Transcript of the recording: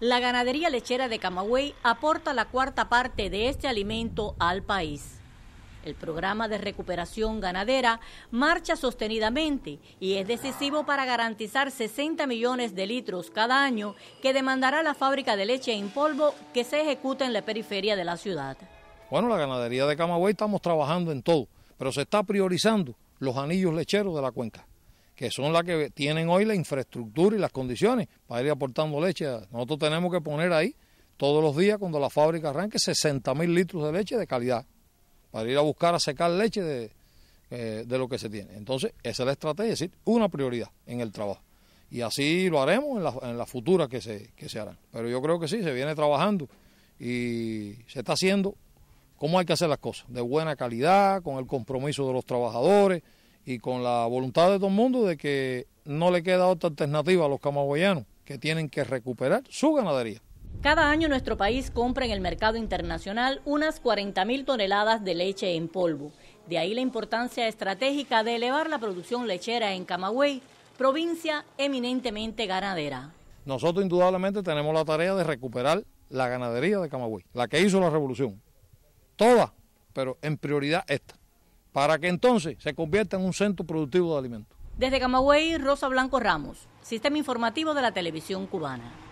La ganadería lechera de Camagüey aporta la cuarta parte de este alimento al país. El programa de recuperación ganadera marcha sostenidamente y es decisivo para garantizar 60 millones de litros cada año que demandará la fábrica de leche en polvo que se ejecuta en la periferia de la ciudad. Bueno, la ganadería de Camagüey estamos trabajando en todo, pero se está priorizando los anillos lecheros de la cuenca que son las que tienen hoy la infraestructura y las condiciones para ir aportando leche. Nosotros tenemos que poner ahí todos los días cuando la fábrica arranque 60 mil litros de leche de calidad para ir a buscar a secar leche eh, de, lo que se tiene. Entonces, esa es la estrategia, es decir, una prioridad en el trabajo. Y así lo haremos en las la futuras que se, que se harán. Pero yo creo que sí, se viene trabajando y se está haciendo cómo hay que hacer las cosas, de buena calidad, con el compromiso de los trabajadores y con la voluntad de todo el mundo de que no le queda otra alternativa a los camagüeyanos, que tienen que recuperar su ganadería. Cada año nuestro país compra en el mercado internacional unas 40.000 toneladas de leche en polvo. De ahí la importancia estratégica de elevar la producción lechera en Camagüey, provincia eminentemente ganadera. Nosotros indudablemente tenemos la tarea de recuperar la ganadería de Camagüey, la que hizo la revolución. Toda, pero en prioridad esta para que entonces se convierta en un centro productivo de alimentos. Desde Camagüey, Rosa Blanco Ramos, Sistema Informativo de la Televisión Cubana.